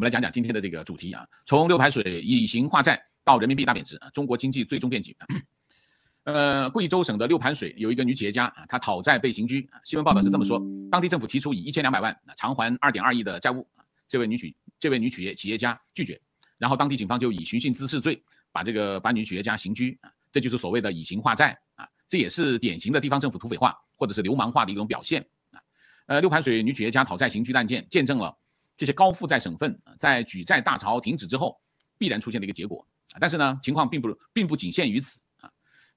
我们来讲讲今天的这个主题啊，从六盘水以形化债到人民币大贬值啊，中国经济最终变局。呃，贵州省的六盘水有一个女企业家啊，她讨债被刑拘啊。新闻报道是这么说：当地政府提出以一千两百万啊偿还二点二亿的债务啊，这位女举这位女企业企业家拒绝，然后当地警方就以寻衅滋事罪把这个把女企业家刑拘啊，这就是所谓的以形化债啊，这也是典型的地方政府土匪化或者是流氓化的一种表现啊。呃，六盘水女企业家讨债刑拘案件见证了。这些高负债省份，在举债大潮停止之后，必然出现的一个结果啊！但是呢，情况并不并不仅限于此啊！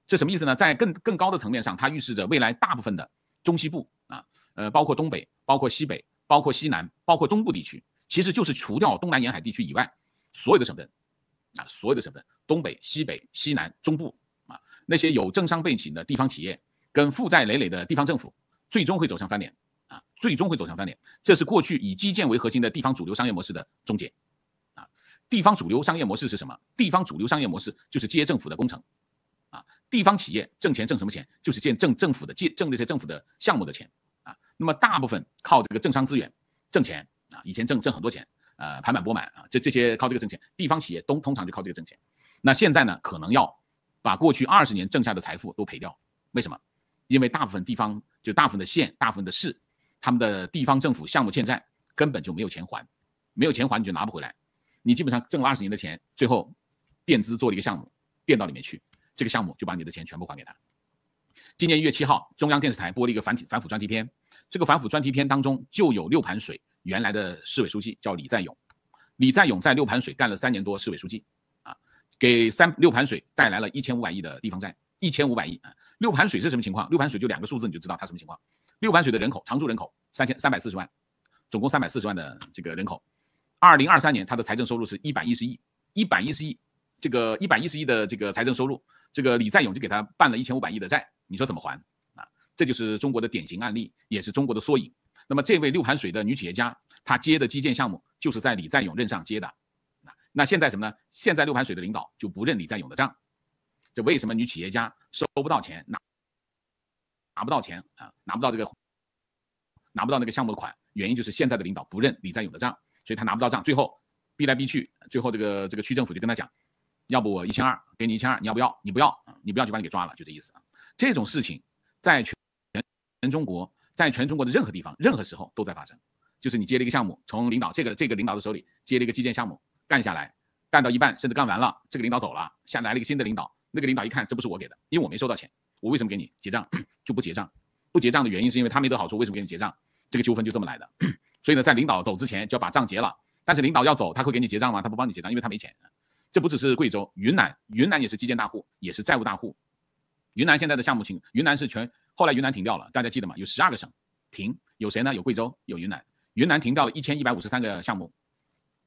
这什么意思呢？在更更高的层面上，它预示着未来大部分的中西部啊，呃，包括东北、包括西北、包括西南、包括中部地区，其实就是除掉东南沿海地区以外所有的省份啊，所有的省份，东北、西北、西南、中部啊，那些有政商背景的地方企业跟负债累累的地方政府，最终会走向翻脸。最终会走向翻脸，这是过去以基建为核心的地方主流商业模式的终结，啊，地方主流商业模式是什么？地方主流商业模式就是接政府的工程，啊，地方企业挣钱挣什么钱？就是建政政府的建挣那些政府的项目的钱，啊，那么大部分靠这个政商资源挣钱，啊，以前挣挣很多钱，呃，盘满钵满啊，这这些靠这个挣钱，地方企业都通常就靠这个挣钱，那现在呢，可能要把过去二十年挣下的财富都赔掉，为什么？因为大部分地方就大部分的县、大部分的市。他们的地方政府项目欠债，根本就没有钱还，没有钱还你就拿不回来，你基本上挣了二十年的钱，最后垫资做了一个项目，垫到里面去，这个项目就把你的钱全部还给他。今年一月七号，中央电视台播了一个反体反腐专题片，这个反腐专题片当中就有六盘水原来的市委书记叫李在勇，李在勇在六盘水干了三年多市委书记，啊，给三六盘水带来了一千五百亿的地方债，一千五百亿啊，六盘水是什么情况？六盘水就两个数字你就知道它什么情况。六盘水的人口常住人口三千三百四十万，总共三百四十万的这个人口，二零二三年它的财政收入是一百一十亿，一百一十亿，这个一百一十亿的这个财政收入，这个李在勇就给他办了一千五百亿的债，你说怎么还啊？这就是中国的典型案例，也是中国的缩影。那么这位六盘水的女企业家，她接的基建项目就是在李在勇任上接的，那现在什么呢？现在六盘水的领导就不认李在勇的账，这为什么女企业家收不到钱？拿拿不到钱啊，拿不到这个，拿不到那个项目的款，原因就是现在的领导不认李占勇的账，所以他拿不到账。最后逼来逼去，最后这个这个区政府就跟他讲，要不我一千二给你一千二，你要不要？你不要，你不要就把你给抓了，就这意思啊。这种事情在全全中国，在全中国的任何地方、任何时候都在发生。就是你接了一个项目，从领导这个这个领导的手里接了一个基建项目，干下来，干到一半甚至干完了，这个领导走了，下来了一个新的领导，那个领导一看这不是我给的，因为我没收到钱。我为什么给你结账就不结账？不结账的原因是因为他没得好处。为什么给你结账？这个纠纷就这么来的。所以呢，在领导走之前就要把账结了。但是领导要走，他会给你结账吗？他不帮你结账，因为他没钱。这不只是贵州，云南，云南也是基建大户，也是债务大户。云南现在的项目情，云南是全后来云南停掉了，大家记得吗？有十二个省停，有谁呢？有贵州，有云南。云南停掉了一千一百五十三个项目，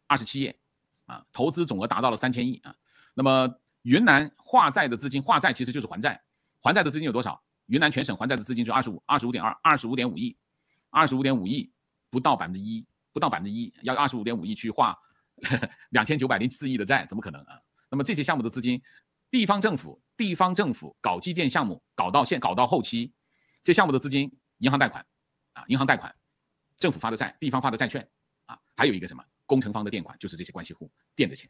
二十七页啊，投资总额达到了三千亿啊。那么云南化债的资金，化债其实就是还债。还债的资金有多少？云南全省还债的资金就二十五、二十五点二、二十五点五亿，二十五点五亿不到百分之一，不到百分之一，要用二十五点五亿去划两千九百零四亿的债，怎么可能啊？那么这些项目的资金，地方政府、地方政府搞基建项目搞到现、搞到后期，这项目的资金银行贷款啊，银行贷款、政府发的债、地方发的债券啊，还有一个什么工程方的垫款，就是这些关系户垫的钱，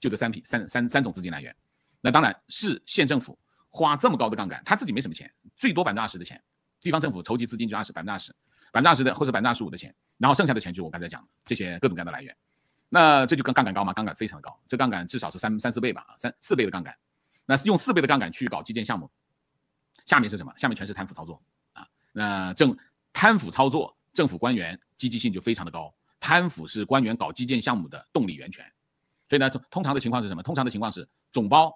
就这三批、三三三种资金来源。那当然是县政府。花这么高的杠杆，他自己没什么钱，最多百分之二十的钱，地方政府筹集资金就二十百分之二十，百分之二十的或者百分之二十五的钱，然后剩下的钱就我刚才讲的这些各种各样的来源，那这就跟杠杆高嘛，杠杆非常的高，这杠杆至少是三三四倍吧，三四倍的杠杆，那是用四倍的杠杆去搞基建项目，下面是什么？下面全是贪腐操作啊！那政贪腐操作，政府官员积极性就非常的高，贪腐是官员搞基建项目的动力源泉，所以呢，通通常的情况是什么？通常的情况是总包。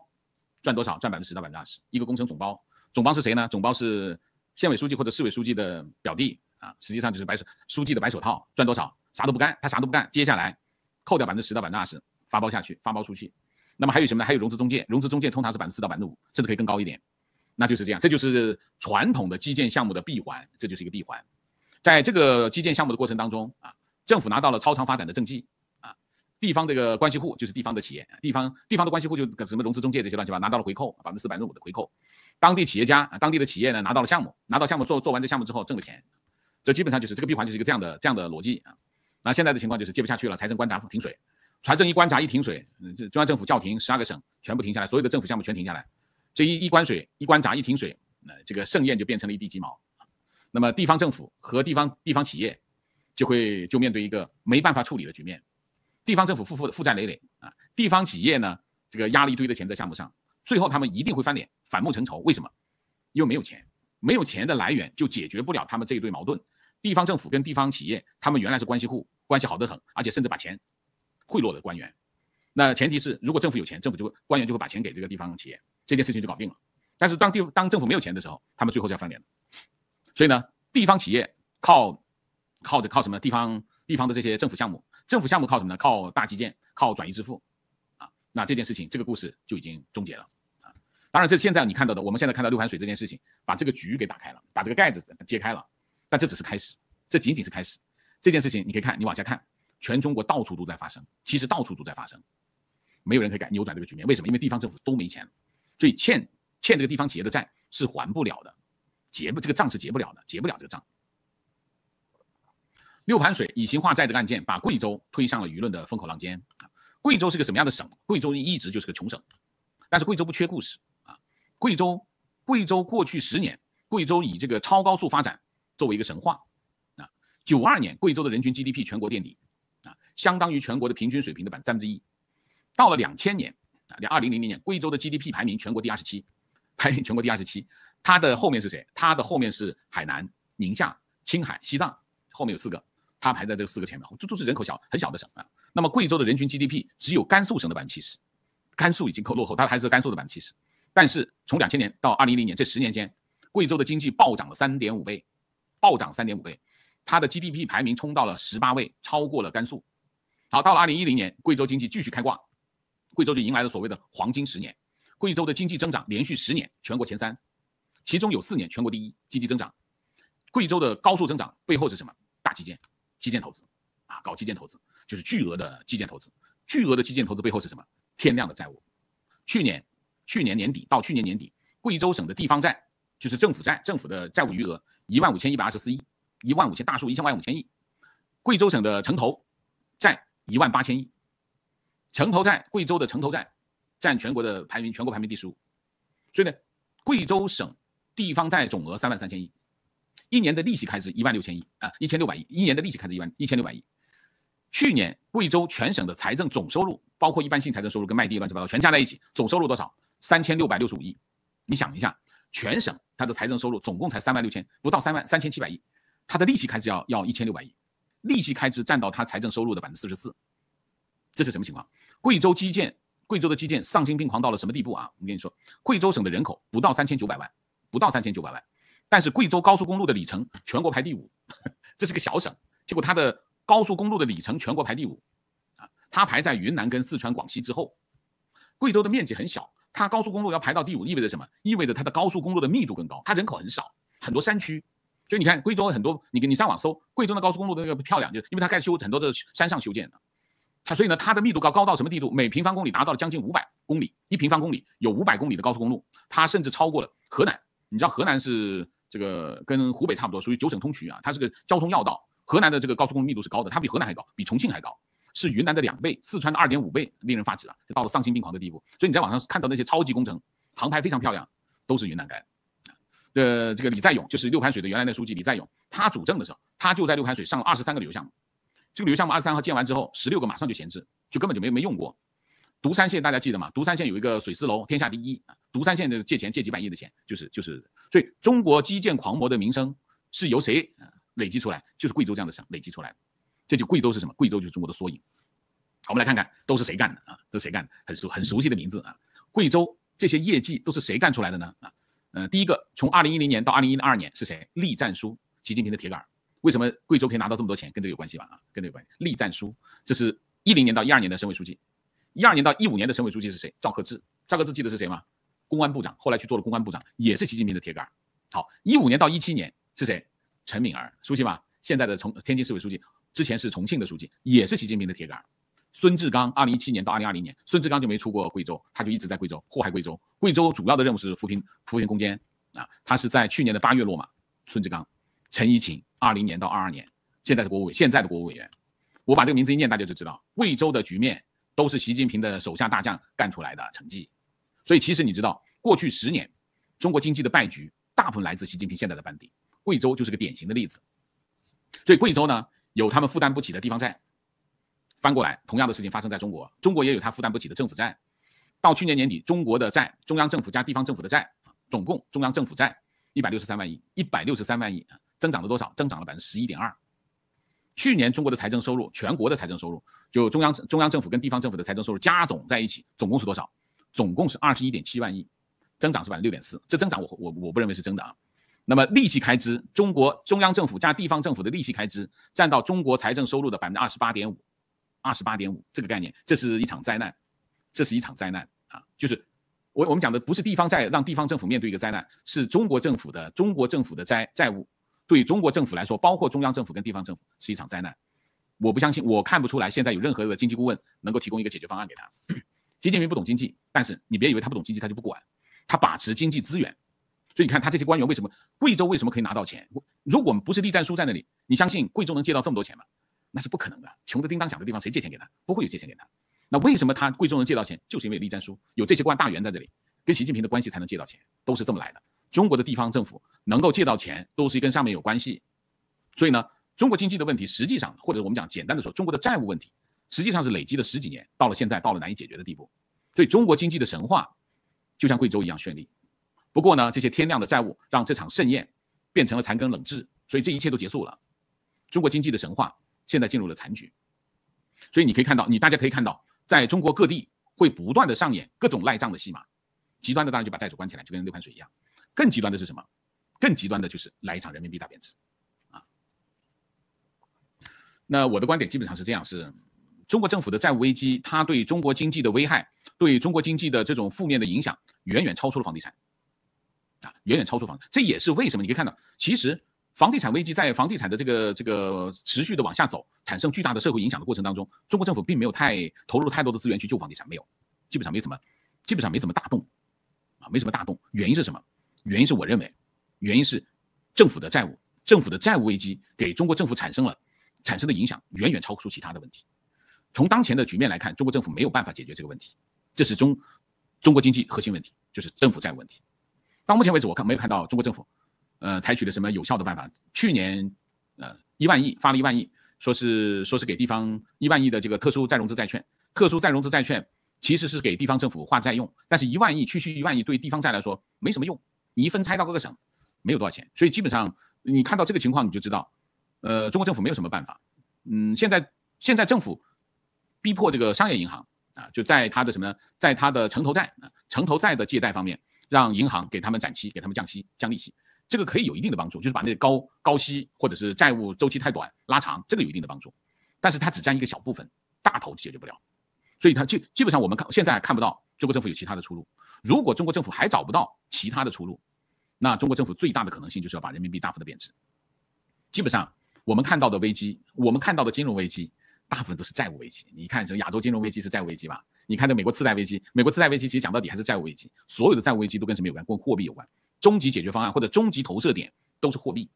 赚多少？赚百分之十到百分之二十。一个工程总包，总包是谁呢？总包是县委书记或者市委书记的表弟啊，实际上就是白手书记的白手套。赚多少？啥都不干，他啥都不干。接下来，扣掉百分之十到百分之二十，发包下去，发包出去。那么还有什么呢？还有融资中介，融资中介通常是百分之四到百分之五，甚至可以更高一点。那就是这样，这就是传统的基建项目的闭环，这就是一个闭环。在这个基建项目的过程当中啊，政府拿到了超长发展的政绩。地方这个关系户就是地方的企业，地方地方的关系户就什么融资中介这些乱七八，拿到了回扣，百分之四、百分之五的回扣。当地企业家啊，当地的企业呢，拿到了项目，拿到项目做做完这项目之后挣了钱，这基本上就是这个闭环，就是一个这样的这样的逻辑啊。那现在的情况就是接不下去了，财政关闸停水，财政一关闸一停水，这中央政府叫停，十二个省全部停下来，所有的政府项目全停下来，这一一关水一关闸一停水，那这个盛宴就变成了一地鸡毛。那么地方政府和地方地方企业就会就面对一个没办法处理的局面。地方政府负负负债累累啊，地方企业呢，这个压了一堆的钱在项目上，最后他们一定会翻脸反目成仇。为什么？因为没有钱，没有钱的来源就解决不了他们这一堆矛盾。地方政府跟地方企业，他们原来是关系户，关系好得很，而且甚至把钱贿赂了官员。那前提是，如果政府有钱，政府就会官员就会把钱给这个地方企业，这件事情就搞定了。但是当地当政府没有钱的时候，他们最后就要翻脸。所以呢，地方企业靠靠靠什么？地方地方的这些政府项目。政府项目靠什么呢？靠大基建，靠转移支付，啊，那这件事情，这个故事就已经终结了，啊，当然这现在你看到的，我们现在看到六盘水这件事情，把这个局给打开了，把这个盖子揭开了，但这只是开始，这仅仅是开始，这件事情你可以看，你往下看，全中国到处都在发生，其实到处都在发生，没有人可以改扭转这个局面，为什么？因为地方政府都没钱，所以欠欠这个地方企业的债是还不了的，结不这个账是结不了的，结不了这个账。六盘水以形化债个案件，把贵州推向了舆论的风口浪尖。贵州是个什么样的省？贵州一直就是个穷省，但是贵州不缺故事啊。贵州，贵州过去十年，贵州以这个超高速发展作为一个神话。啊，九二年贵州的人均 GDP 全国垫底，啊，相当于全国的平均水平的百分之之一。到了两千年，啊，两二零零零年，贵州的 GDP 排名全国第二十七，排名全国第二十七。它的后面是谁？它的后面是海南、宁夏、青海、西藏，后面有四个。它排在这四个前面，这都是人口小很小的省啊。那么贵州的人均 GDP 只有甘肃省的百分之七十，甘肃已经够落后，它还是甘肃的百分之七十。但是从两千年到二零一零年这十年间，贵州的经济暴涨了三点五倍，暴涨三点五倍，它的 GDP 排名冲到了十八位，超过了甘肃。好，到了二零一零年，贵州经济继续开挂，贵州就迎来了所谓的黄金十年，贵州的经济增长连续十年全国前三，其中有四年全国第一，经济增长。贵州的高速增长背后是什么？大基建。基建投资，啊，搞基建投资就是巨额的基建投资，巨额的基建投资背后是什么？天量的债务。去年，去年年底到去年年底，贵州省的地方债就是政府债，政府的债务余额一万五千一百二十四亿，一万五千大数一千万五千亿。贵州省的城投债一万八千亿，城投债贵州的城投债占全国的排名全国排名第十五，所以呢，贵州省地方债总额三万三千亿。一年的利息开支一万六千亿啊，一千六百亿。一年的利息开支一万一千六百亿。去年贵州全省的财政总收入，包括一般性财政收入跟卖地乱七八糟全加在一起，总收入多少？三千六百六十五亿。你想一下，全省它的财政收入总共才三万六千，不到三万三千七百亿，它的利息开支要要一千六百亿，利息开支占到它财政收入的百分之四十四。这是什么情况？贵州基建，贵州的基建丧心病狂到了什么地步啊？我跟你说，贵州省的人口不到三千九百万，不到三千九百万。但是贵州高速公路的里程全国排第五，这是个小省。结果它的高速公路的里程全国排第五，啊，它排在云南跟四川、广西之后。贵州的面积很小，它高速公路要排到第五，意味着什么？意味着它的高速公路的密度更高。它人口很少，很多山区，所以你看贵州很多，你给你上网搜贵州的高速公路，的那个漂亮，就因为它开始修很多的山上修建的。它所以呢，它的密度高高到什么地步？每平方公里达到了将近五百公里，一平方公里有五百公里的高速公路，它甚至超过了河南。你知道河南是？这个跟湖北差不多，属于九省通衢啊，它是个交通要道。河南的这个高速公路密度是高的，它比河南还高，比重庆还高，是云南的两倍，四川的二点五倍，令人发指了，到了丧心病狂的地步。所以你在网上看到那些超级工程，航拍非常漂亮，都是云南盖的。呃，这个李在勇就是六盘水的原来那书记李在勇，他主政的时候，他就在六盘水上二十三个旅游项目，这个旅游项目二十三号建完之后，十六个马上就闲置，就根本就没没用过。独山县大家记得吗？独山县有一个水司楼，天下第一啊！独山县的借钱借几百亿的钱，就是就是，所以中国基建狂魔的名声是由谁啊累积出来？就是贵州这样的省累积出来的，这就贵州是什么？贵州就是中国的缩影。我们来看看都是谁干的啊？都谁干的？很熟很熟悉的名字啊！贵州这些业绩都是谁干出来的呢？啊，呃，第一个从二零一零年到二零一二年是谁？栗战书，习近平的铁杆儿。为什么贵州可以拿到这么多钱，跟这个有关系吧？啊，跟这个有关系。栗战书，这是一零年到一二年的省委书记。一二年到一五年的省委书记是谁？赵克志，赵克志记得是谁吗？公安部长，后来去做了公安部长，也是习近平的铁杆好，一五年到一七年是谁？陈敏儿，熟悉吧？现在的重天津市委书记，之前是重庆的书记，也是习近平的铁杆孙志刚，二零一七年到二零二零年，孙志刚就没出过贵州，他就一直在贵州祸害贵州。贵州主要的任务是扶贫、扶贫攻坚啊。他是在去年的八月落马。孙志刚，陈一琴，二零年到二二年，现在是国务委，现在的国务委员。我把这个名字一念，大家就知道贵州的局面。都是习近平的手下大将干出来的成绩，所以其实你知道，过去十年，中国经济的败局，大部分来自习近平现在的班底。贵州就是个典型的例子，所以贵州呢，有他们负担不起的地方债。翻过来，同样的事情发生在中国，中国也有他负担不起的政府债。到去年年底，中国的债，中央政府加地方政府的债，总共中央政府债一百六十三万亿，一百六十三万亿增长了多少？增长了百分之十一点二。去年中国的财政收入，全国的财政收入，就中央中央政府跟地方政府的财政收入加总在一起，总共是多少？总共是二十一点七万亿，增长是百分之六点四，这增长我我我不认为是真的啊。那么利息开支，中国中央政府加地方政府的利息开支，占到中国财政收入的百分之二十八点五，二十八点五这个概念，这是一场灾难，这是一场灾难啊！就是我我们讲的不是地方债让地方政府面对一个灾难，是中国政府的中国政府的债债务。对中国政府来说，包括中央政府跟地方政府，是一场灾难。我不相信，我看不出来，现在有任何的经济顾问能够提供一个解决方案给他。习近平不懂经济，但是你别以为他不懂经济他就不管，他把持经济资源。所以你看他这些官员为什么贵州为什么可以拿到钱？如果不是栗战书在那里，你相信贵州能借到这么多钱吗？那是不可能的。穷的叮当响的地方，谁借钱给他？不会有借钱给他。那为什么他贵州能借到钱？就是因为栗战书有这些官大员在这里，跟习近平的关系才能借到钱，都是这么来的。中国的地方政府能够借到钱，都是跟上面有关系，所以呢，中国经济的问题实际上，或者我们讲简单的说，中国的债务问题，实际上是累积了十几年，到了现在到了难以解决的地步。所以中国经济的神话，就像贵州一样绚丽，不过呢，这些天量的债务让这场盛宴变成了残羹冷炙。所以这一切都结束了，中国经济的神话现在进入了残局。所以你可以看到，你大家可以看到，在中国各地会不断的上演各种赖账的戏码，极端的当然就把债主关起来，就跟六盘水一样。更极端的是什么？更极端的就是来一场人民币大贬值，啊。那我的观点基本上是这样：是，中国政府的债务危机，它对中国经济的危害，对中国经济的这种负面的影响，远远超出了房地产，啊，远远超出房。这也是为什么你可以看到，其实房地产危机在房地产的这个这个持续的往下走，产生巨大的社会影响的过程当中，中国政府并没有太投入太多的资源去救房地产，没有，基本上没怎么，基本上没怎么大动，啊，没什么大动。原因是什么？原因是我认为，原因是政府的债务，政府的债务危机给中国政府产生了产生的影响远远超出其他的问题。从当前的局面来看，中国政府没有办法解决这个问题，这是中中国经济核心问题，就是政府债务问题。到目前为止，我看没有看到中国政府呃采取了什么有效的办法。去年呃一万亿发了一万亿，说是说是给地方一万亿的这个特殊再融资债券，特殊再融资债券其实是给地方政府化债用，但是一万亿区区一万亿对地方债来说没什么用。一分拆到各个省，没有多少钱，所以基本上你看到这个情况，你就知道，呃，中国政府没有什么办法。嗯，现在现在政府逼迫这个商业银行啊，就在他的什么，在他的城投债啊，城投债的借贷方面，让银行给他们展期，给他们降息、降利息，这个可以有一定的帮助，就是把那高高息或者是债务周期太短拉长，这个有一定的帮助，但是它只占一个小部分，大头解决不了，所以它基基本上我们看现在看不到。中国政府有其他的出路。如果中国政府还找不到其他的出路，那中国政府最大的可能性就是要把人民币大幅的贬值。基本上，我们看到的危机，我们看到的金融危机，大部分都是债务危机。你看，这亚洲金融危机是债务危机吧？你看这美国次贷危机，美国次贷危机其实讲到底还是债务危机。所有的债务危机都跟什么有关？跟货币有关。终极解决方案或者终极投射点都是货币。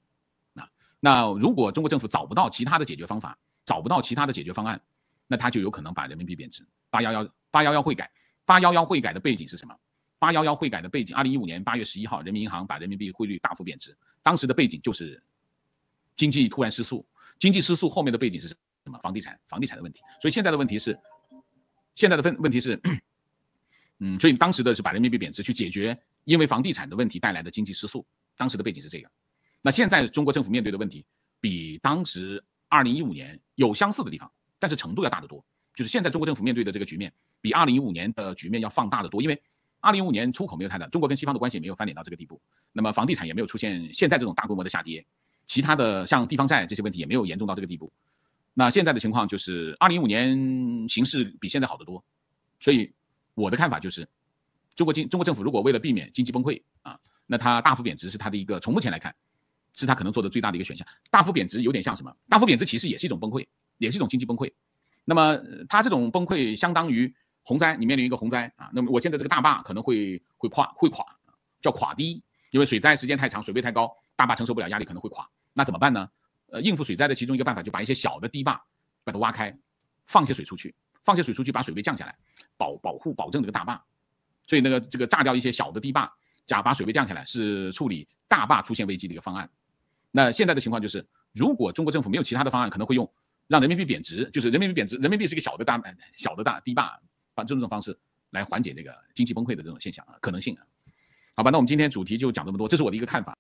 那那如果中国政府找不到其他的解决方法，找不到其他的解决方案，那他就有可能把人民币贬值。八幺幺八幺幺会改。八幺幺汇改的背景是什么？八幺幺汇改的背景，二零一五年八月十一号，人民银行把人民币汇率大幅贬值，当时的背景就是经济突然失速，经济失速后面的背景是什么？房地产，房地产的问题。所以现在的问题是，现在的问问题是，嗯，所以当时的是把人民币贬值去解决因为房地产的问题带来的经济失速，当时的背景是这个。那现在中国政府面对的问题，比当时二零一五年有相似的地方，但是程度要大得多。就是现在中国政府面对的这个局面。比二零一五年的局面要放大的多，因为二零一五年出口没有太大，中国跟西方的关系也没有翻脸到这个地步，那么房地产也没有出现现在这种大规模的下跌，其他的像地方债这些问题也没有严重到这个地步。那现在的情况就是二零一五年形势比现在好得多，所以我的看法就是，中国经中国政府如果为了避免经济崩溃啊，那它大幅贬值是它的一个从目前来看，是它可能做的最大的一个选项。大幅贬值有点像什么？大幅贬值其实也是一种崩溃，也是一种经济崩溃。那么它这种崩溃相当于。洪灾，你面临一个洪灾啊，那么我现在这个大坝可能会会垮会垮，叫垮堤，因为水灾时间太长，水位太高，大坝承受不了压力可能会垮，那怎么办呢？呃，应付水灾的其中一个办法，就把一些小的堤坝把它挖开，放些水出去，放些水出去，把水位降下来，保保护保证这个大坝，所以那个这个炸掉一些小的堤坝，甲把水位降下来，是处理大坝出现危机的一个方案。那现在的情况就是，如果中国政府没有其他的方案，可能会用让人民币贬值，就是人民币贬值，人民币是一个小的大小的大堤坝。反正这种方式来缓解这个经济崩溃的这种现象啊可能性啊，好吧，那我们今天主题就讲这么多，这是我的一个看法。